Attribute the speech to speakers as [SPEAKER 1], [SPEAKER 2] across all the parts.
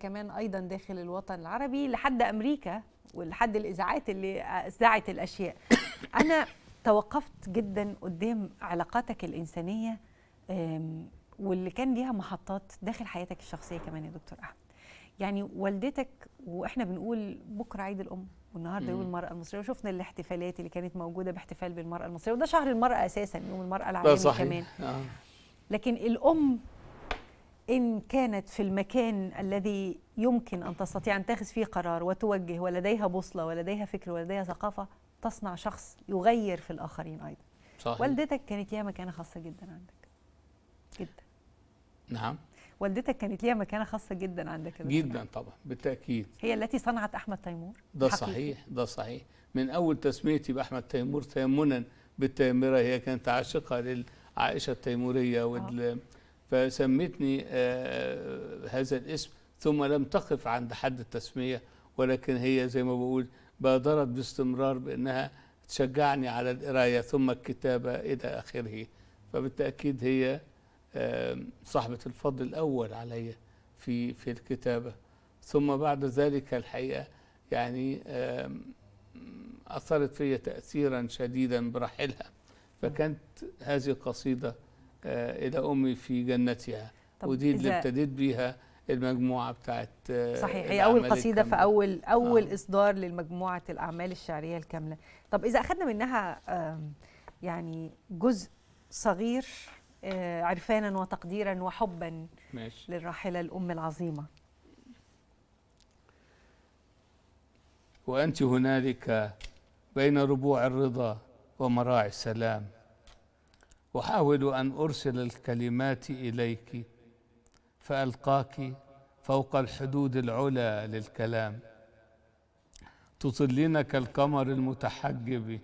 [SPEAKER 1] كمان ايضا داخل الوطن العربي لحد امريكا ولحد الاذاعات اللي اذاعت الاشياء انا توقفت جدا قدام علاقاتك الانسانيه واللي كان ليها محطات داخل حياتك الشخصيه كمان يا دكتور احمد يعني والدتك واحنا بنقول بكره عيد الام والنهارده يوم المراه المصريه وشفنا الاحتفالات اللي كانت موجوده باحتفال بالمراه المصريه وده شهر المراه اساسا يوم المراه العالمي كمان آه. لكن الام إن كانت في المكان الذي يمكن أن تستطيع أن تاخذ فيه قرار وتوجه ولديها بوصلة ولديها فكر ولديها ثقافة تصنع شخص يغير في الآخرين أيضا صحيح. والدتك كانت ليها مكانة خاصة جدا عندك جدا نعم والدتك كانت ليها مكانة خاصة جدا عندك جدا
[SPEAKER 2] طبعا بالتأكيد هي
[SPEAKER 1] التي صنعت أحمد تيمور ده حقيقي. صحيح
[SPEAKER 2] ده صحيح من أول تسميتي بأحمد تيمور تيمنا بالتيمرة هي كانت عاشقة للعائشة التيمورية آه. وال... آه. فسمتني آه، هذا الاسم ثم لم تقف عند حد التسمية ولكن هي زي ما بقول بادرت باستمرار بأنها تشجعني على القراية ثم الكتابة إلى آخره فبالتأكيد هي صاحبة الفضل الأول علي في في الكتابة ثم بعد ذلك الحقيقة يعني أثرت في تأثيرا شديدا برحلها فكانت هذه القصيدة آه، إلى أمي في جنتها ودي اللي ابتديت بيها المجموعة بتاعت آه، صحيح هي أول قصيدة في أول
[SPEAKER 1] أول آه. إصدار لمجموعة الأعمال الشعرية الكاملة طب إذا أخذنا منها يعني جزء صغير آه، عرفانا وتقديرا وحبا ماشي. للراحلة الأم العظيمة
[SPEAKER 2] وأنت هنالك بين ربوع الرضا ومراعي السلام احاول ان ارسل الكلمات اليك فالقاك فوق الحدود العلى للكلام تطلين كالقمر المتحجب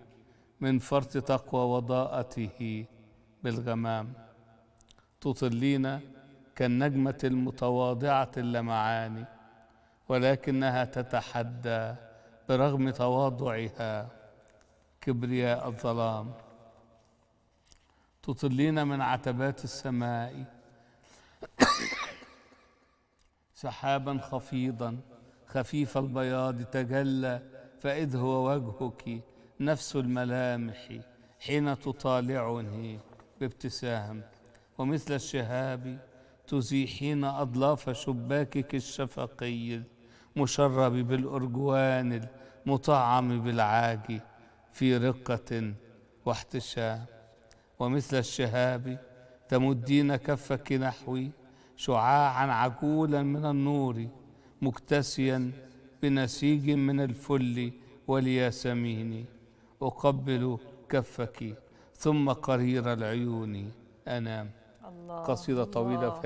[SPEAKER 2] من فرط تقوى وضاءته بالغمام تطلين كالنجمة المتواضعة اللمعان ولكنها تتحدى برغم تواضعها كبرياء الظلام تطلين من عتبات السماء سحابا خفيضا خفيف البياض تجلى فإذ هو وجهك نفس الملامح حين تطالعني بابتسام ومثل الشهاب تزيحين أضلاف شباكك الشفقي المشرب بالأرجوان المطعم بالعاج في رقة واحتشام ومثل الشهاب تمدين كفك نحوي شعاعا عجولا من النور مكتسيا بنسيج من الفل والياسمين أقبل كفك ثم قرير العيون أنام الله قصيدة طويلة